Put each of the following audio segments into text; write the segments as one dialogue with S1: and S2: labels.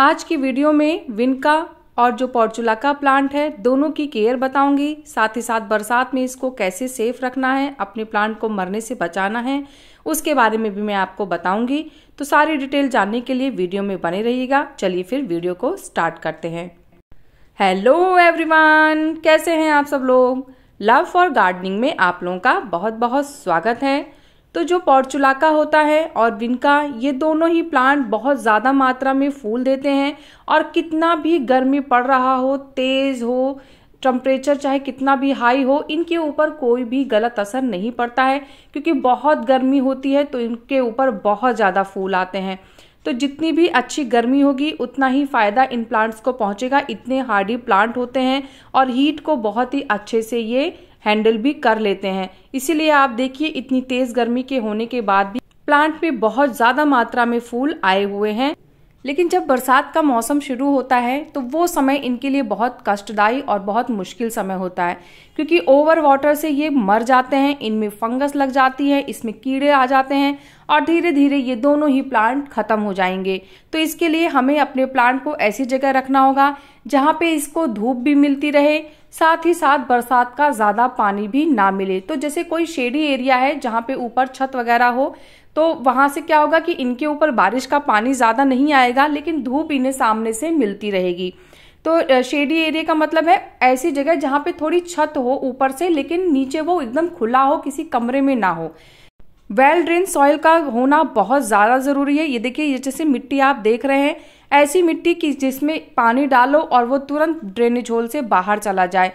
S1: आज की वीडियो में विनका और जो पोर्चुला का प्लांट है दोनों की केयर बताऊंगी साथ ही साथ बरसात में इसको कैसे सेफ रखना है अपने प्लांट को मरने से बचाना है उसके बारे में भी मैं आपको बताऊंगी तो सारी डिटेल जानने के लिए वीडियो में बने रहिएगा चलिए फिर वीडियो को स्टार्ट करते हैं हेलो एवरीवन कैसे हैं आप सब लोग लव फॉर गार्डनिंग में आप लोगों का बहुत बहुत स्वागत है तो जो पौरचुलाका होता है और विनका ये दोनों ही प्लांट बहुत ज़्यादा मात्रा में फूल देते हैं और कितना भी गर्मी पड़ रहा हो तेज़ हो टेम्परेचर चाहे कितना भी हाई हो इनके ऊपर कोई भी गलत असर नहीं पड़ता है क्योंकि बहुत गर्मी होती है तो इनके ऊपर बहुत ज़्यादा फूल आते हैं तो जितनी भी अच्छी गर्मी होगी उतना ही फ़ायदा इन प्लांट्स को पहुंचेगा इतने हार्डी प्लांट होते हैं और हीट को बहुत ही अच्छे से ये हैंडल भी कर लेते हैं इसीलिए आप देखिए इतनी तेज़ गर्मी के होने के बाद भी प्लांट में बहुत ज़्यादा मात्रा में फूल आए हुए हैं लेकिन जब बरसात का मौसम शुरू होता है तो वो समय इनके लिए बहुत कष्टदायी और बहुत मुश्किल समय होता है क्योंकि ओवर वाटर से ये मर जाते हैं इनमें फंगस लग जाती है इसमें कीड़े आ जाते हैं और धीरे धीरे ये दोनों ही प्लांट खत्म हो जाएंगे तो इसके लिए हमें अपने प्लांट को ऐसी जगह रखना होगा जहाँ पे इसको धूप भी मिलती रहे साथ ही साथ बरसात का ज़्यादा पानी भी ना मिले तो जैसे कोई शेडी एरिया है जहां पे ऊपर छत वगैरह हो तो वहां से क्या होगा कि इनके ऊपर बारिश का पानी ज़्यादा नहीं आएगा लेकिन धूप इन्हें सामने से मिलती रहेगी तो शेडी एरिया का मतलब है ऐसी जगह जहां पे थोड़ी छत हो ऊपर से लेकिन नीचे वो एकदम खुला हो किसी कमरे में ना हो वेल ड्रेन सॉइल का होना बहुत ज़्यादा ज़रूरी है ये देखिए ये जैसे मिट्टी आप देख रहे हैं ऐसी मिट्टी की जिसमें पानी डालो और वो तुरंत ड्रेनेज होल से बाहर चला जाए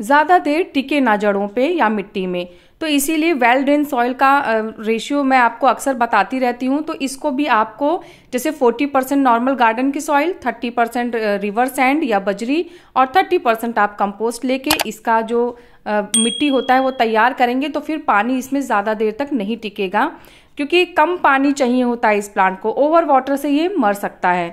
S1: ज़्यादा देर टिके ना जड़ों पे या मिट्टी में तो इसीलिए वेल ड्रेन सॉइल का रेशियो मैं आपको अक्सर बताती रहती हूँ तो इसको भी आपको जैसे 40 परसेंट नॉर्मल गार्डन की सॉइल 30 परसेंट रिवर सैंड या बजरी और 30 परसेंट आप कंपोस्ट लेके इसका जो मिट्टी होता है वो तैयार करेंगे तो फिर पानी इसमें ज़्यादा देर तक नहीं टिकेगा क्योंकि कम पानी चाहिए होता है इस प्लांट को ओवर वाटर से ये मर सकता है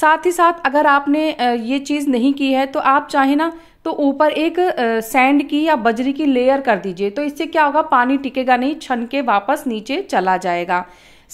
S1: साथ ही साथ अगर आपने ये चीज़ नहीं की है तो आप चाहे ना तो ऊपर एक सैंड की या बजरी की लेयर कर दीजिए तो इससे क्या होगा पानी टिकेगा नहीं छन के वापस नीचे चला जाएगा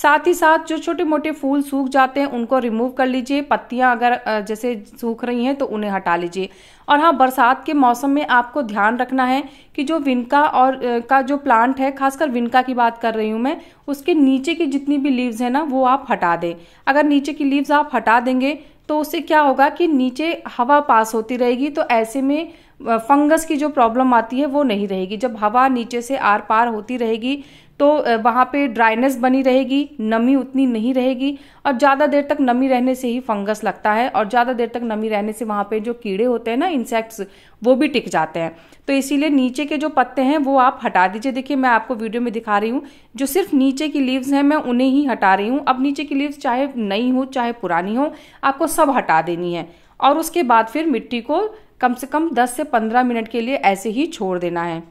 S1: साथ ही साथ जो छोटे मोटे फूल सूख जाते हैं उनको रिमूव कर लीजिए पत्तियां अगर जैसे सूख रही हैं तो उन्हें हटा लीजिए और हाँ बरसात के मौसम में आपको ध्यान रखना है कि जो विनका और का जो प्लांट है खासकर विनका की बात कर रही हूँ मैं उसके नीचे की जितनी भी लीव्स हैं ना वो आप हटा दें अगर नीचे की लीव्स आप हटा देंगे तो उससे क्या होगा कि नीचे हवा पास होती रहेगी तो ऐसे में फंगस की जो प्रॉब्लम आती है वो नहीं रहेगी जब हवा नीचे से आर पार होती रहेगी तो वहाँ पे ड्राइनेस बनी रहेगी नमी उतनी नहीं रहेगी और ज़्यादा देर तक नमी रहने से ही फंगस लगता है और ज़्यादा देर तक नमी रहने से वहाँ पे जो कीड़े होते हैं ना इंसेक्ट्स वो भी टिक जाते हैं तो इसीलिए नीचे के जो पत्ते हैं वो आप हटा दीजिए देखिए मैं आपको वीडियो में दिखा रही हूँ जो सिर्फ नीचे की लीव्स हैं मैं उन्हें ही हटा रही हूँ अब नीचे की लीव्स चाहे नई हो चाहे पुरानी हो आपको सब हटा देनी है और उसके बाद फिर मिट्टी को कम से कम दस से पंद्रह मिनट के लिए ऐसे ही छोड़ देना है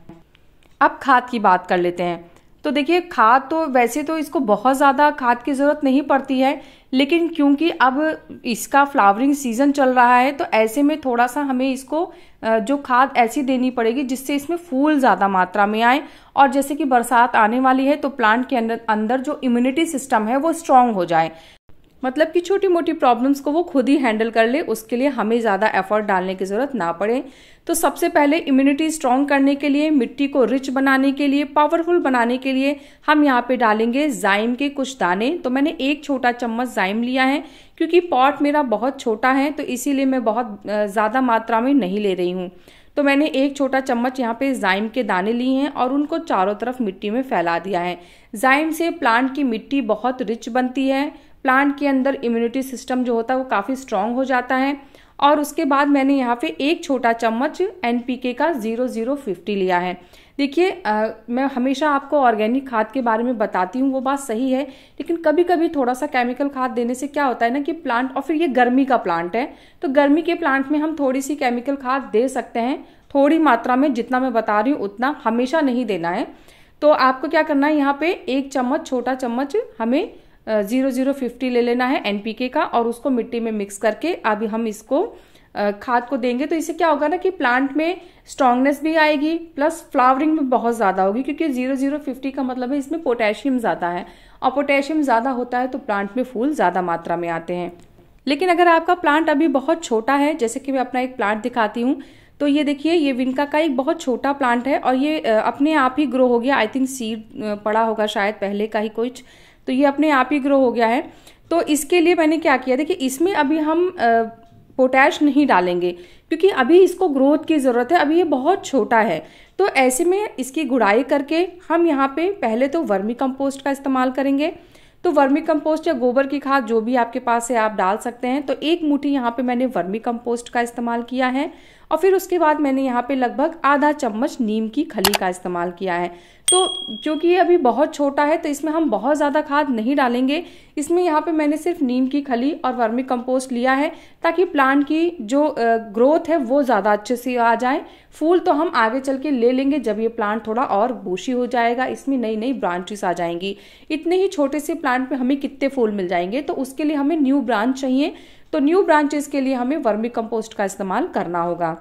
S1: अब खाद की बात कर लेते हैं तो देखिए खाद तो वैसे तो इसको बहुत ज़्यादा खाद की ज़रूरत नहीं पड़ती है लेकिन क्योंकि अब इसका फ्लावरिंग सीज़न चल रहा है तो ऐसे में थोड़ा सा हमें इसको जो खाद ऐसी देनी पड़ेगी जिससे इसमें फूल ज़्यादा मात्रा में आए और जैसे कि बरसात आने वाली है तो प्लांट के अंदर अंदर जो इम्यूनिटी सिस्टम है वो स्ट्रांग हो जाए मतलब कि छोटी मोटी प्रॉब्लम्स को वो खुद ही हैंडल कर ले उसके लिए हमें ज़्यादा एफर्ट डालने की ज़रूरत ना पड़े तो सबसे पहले इम्यूनिटी स्ट्रॉन्ग करने के लिए मिट्टी को रिच बनाने के लिए पावरफुल बनाने के लिए हम यहाँ पे डालेंगे जाइम के कुछ दाने तो मैंने एक छोटा चम्मच जाइम लिया है क्योंकि पॉट मेरा बहुत छोटा है तो इसीलिए मैं बहुत ज़्यादा मात्रा में नहीं ले रही हूँ तो मैंने एक छोटा चम्मच यहाँ पे जाइम के दाने लिए हैं और उनको चारों तरफ मिट्टी में फैला दिया है जाइम से प्लांट की मिट्टी बहुत रिच बनती है प्लांट के अंदर इम्यूनिटी सिस्टम जो होता है वो काफ़ी स्ट्रांग हो जाता है और उसके बाद मैंने यहाँ पे एक छोटा चम्मच एन का ज़ीरो ज़ीरो फिफ्टी लिया है देखिए मैं हमेशा आपको ऑर्गेनिक खाद के बारे में बताती हूँ वो बात सही है लेकिन कभी कभी थोड़ा सा केमिकल खाद देने से क्या होता है ना कि प्लांट और फिर ये गर्मी का प्लांट है तो गर्मी के प्लांट में हम थोड़ी सी केमिकल खाद दे सकते हैं थोड़ी मात्रा में जितना मैं बता रही हूँ उतना हमेशा नहीं देना है तो आपको क्या करना है यहाँ पे एक चम्मच छोटा चम्मच हमें ज़ीरो ज़ीरो फिफ्टी ले लेना है एनपीके का और उसको मिट्टी में मिक्स करके अभी हम इसको खाद को देंगे तो इससे क्या होगा ना कि प्लांट में स्ट्रांगनेस भी आएगी प्लस फ्लावरिंग भी बहुत ज़्यादा होगी क्योंकि जीरो जीरो फिफ्टी का मतलब है इसमें पोटेशियम ज़्यादा है और पोटेशियम ज़्यादा होता है तो प्लांट में फूल ज़्यादा मात्रा में आते हैं लेकिन अगर आपका प्लांट अभी बहुत छोटा है जैसे कि मैं अपना एक प्लांट दिखाती हूँ तो ये देखिए ये विनका का एक बहुत छोटा प्लांट है और ये अपने आप ही ग्रो हो गया आई थिंक सीड पड़ा होगा शायद पहले का ही कुछ तो ये अपने आप ही ग्रो हो गया है तो इसके लिए मैंने क्या किया देखिए इसमें अभी हम पोटैश नहीं डालेंगे क्योंकि अभी इसको ग्रोथ की ज़रूरत है अभी ये बहुत छोटा है तो ऐसे में इसकी गुड़ाई करके हम यहाँ पे पहले तो वर्मी कंपोस्ट का इस्तेमाल करेंगे तो वर्मी कंपोस्ट या गोबर की खाद जो भी आपके पास है आप डाल सकते हैं तो एक मुठी यहाँ पे मैंने वर्मी कंपोस्ट का इस्तेमाल किया है और फिर उसके बाद मैंने यहाँ पे लगभग आधा चम्मच नीम की खली का इस्तेमाल किया है तो क्योंकि ये अभी बहुत छोटा है तो इसमें हम बहुत ज़्यादा खाद नहीं डालेंगे इसमें यहाँ पे मैंने सिर्फ नीम की खली और वर्मी कंपोस्ट लिया है ताकि प्लांट की जो ग्रोथ है वो ज़्यादा अच्छे से आ जाए फूल तो हम आगे चल के ले लेंगे जब ये प्लांट थोड़ा और बूशी हो जाएगा इसमें नई नई ब्रांचेस आ जाएंगी इतने ही छोटे से प्लांट में हमें कितने फूल मिल जाएंगे तो उसके लिए हमें न्यू ब्रांच चाहिए तो न्यू ब्रांचेस के लिए हमें वर्मी कंपोस्ट का इस्तेमाल करना होगा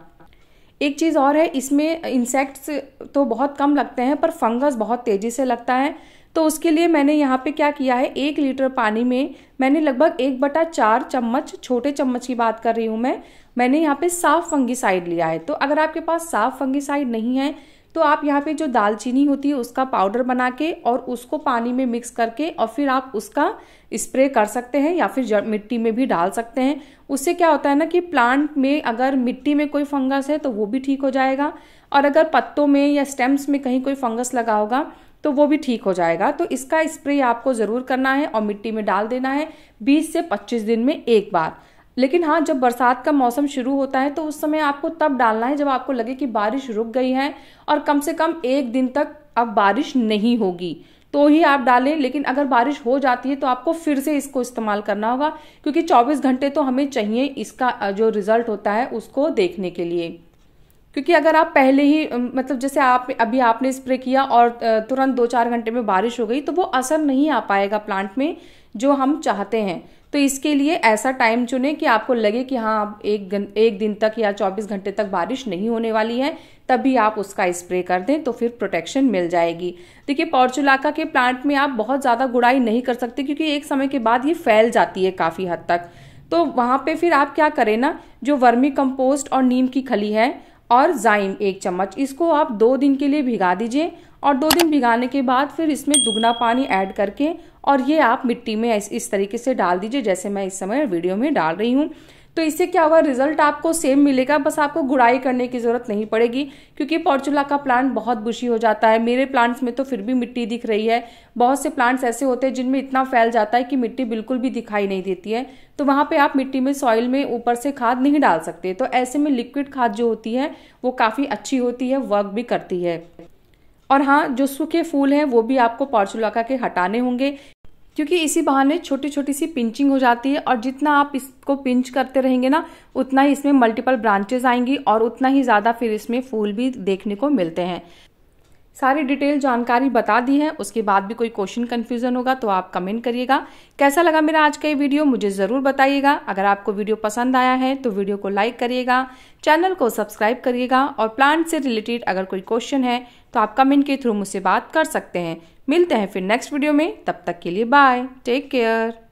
S1: एक चीज़ और है इसमें इंसेक्ट्स तो बहुत कम लगते हैं पर फंगस बहुत तेज़ी से लगता है तो उसके लिए मैंने यहाँ पे क्या किया है एक लीटर पानी में मैंने लगभग एक बटा चार चम्मच छोटे चम्मच की बात कर रही हूँ मैं मैंने यहाँ पे साफ फंगिसाइड लिया है तो अगर आपके पास साफ फंगिसाइड नहीं है तो आप यहाँ पे जो दालचीनी होती है उसका पाउडर बना के और उसको पानी में मिक्स करके और फिर आप उसका स्प्रे कर सकते हैं या फिर मिट्टी में भी डाल सकते हैं उससे क्या होता है ना कि प्लांट में अगर मिट्टी में कोई फंगस है तो वो भी ठीक हो जाएगा और अगर पत्तों में या स्टेम्स में कहीं कोई फंगस लगा होगा तो वो भी ठीक हो जाएगा तो इसका स्प्रे आपको ज़रूर करना है और मिट्टी में डाल देना है बीस से पच्चीस दिन में एक बार लेकिन हाँ जब बरसात का मौसम शुरू होता है तो उस समय आपको तब डालना है जब आपको लगे कि बारिश रुक गई है और कम से कम एक दिन तक अब बारिश नहीं होगी तो ही आप डालें लेकिन अगर बारिश हो जाती है तो आपको फिर से इसको इस्तेमाल करना होगा क्योंकि 24 घंटे तो हमें चाहिए इसका जो रिजल्ट होता है उसको देखने के लिए क्योंकि अगर आप पहले ही मतलब जैसे आप अभी आपने स्प्रे किया और तुरंत दो चार घंटे में बारिश हो गई तो वो असर नहीं आ पाएगा प्लांट में जो हम चाहते हैं तो इसके लिए ऐसा टाइम चुने कि आपको लगे कि हाँ एक एक दिन तक या 24 घंटे तक बारिश नहीं होने वाली है तभी आप उसका स्प्रे कर दें तो फिर प्रोटेक्शन मिल जाएगी देखिए पौरचुलाका के प्लांट में आप बहुत ज़्यादा गुड़ाई नहीं कर सकते क्योंकि एक समय के बाद ये फैल जाती है काफ़ी हद तक तो वहाँ पे फिर आप क्या करें ना जो वर्मी कंपोस्ट और नीम की खली है और जाइम एक चम्मच इसको आप दो दिन के लिए भिगा दीजिए और दो दिन भिगाने के बाद फिर इसमें दुगना पानी ऐड करके और ये आप मिट्टी में इस, इस तरीके से डाल दीजिए जैसे मैं इस समय वीडियो में डाल रही हूँ तो इससे क्या होगा रिजल्ट आपको सेम मिलेगा बस आपको गुड़ाई करने की ज़रूरत नहीं पड़ेगी क्योंकि पॉर्चुला का प्लांट बहुत बुशी हो जाता है मेरे प्लांट्स में तो फिर भी मिट्टी दिख रही है बहुत से प्लांट्स ऐसे होते हैं जिनमें इतना फैल जाता है कि मिट्टी बिल्कुल भी दिखाई नहीं देती है तो वहाँ पे आप मिट्टी में सॉइल में ऊपर से खाद नहीं डाल सकते तो ऐसे में लिक्विड खाद जो होती है वो काफ़ी अच्छी होती है वर्क भी करती है और हाँ जो सूखे फूल हैं वो भी आपको पॉर्चुलाका के हटाने होंगे क्योंकि इसी बहाने छोटी छोटी सी पिंचिंग हो जाती है और जितना आप इसको पिंच करते रहेंगे ना उतना ही इसमें मल्टीपल ब्रांचेस आएंगी और उतना ही ज़्यादा फिर इसमें फूल भी देखने को मिलते हैं सारी डिटेल जानकारी बता दी है उसके बाद भी कोई क्वेश्चन कन्फ्यूजन होगा तो आप कमेंट करिएगा कैसा लगा मेरा आज का ये वीडियो मुझे ज़रूर बताइएगा अगर आपको वीडियो पसंद आया है तो वीडियो को लाइक करिएगा चैनल को सब्सक्राइब करिएगा और प्लांट से रिलेटेड अगर कोई क्वेश्चन है तो आप कमेंट के थ्रू मुझसे बात कर सकते हैं मिलते हैं फिर नेक्स्ट वीडियो में तब तक के लिए बाय टेक केयर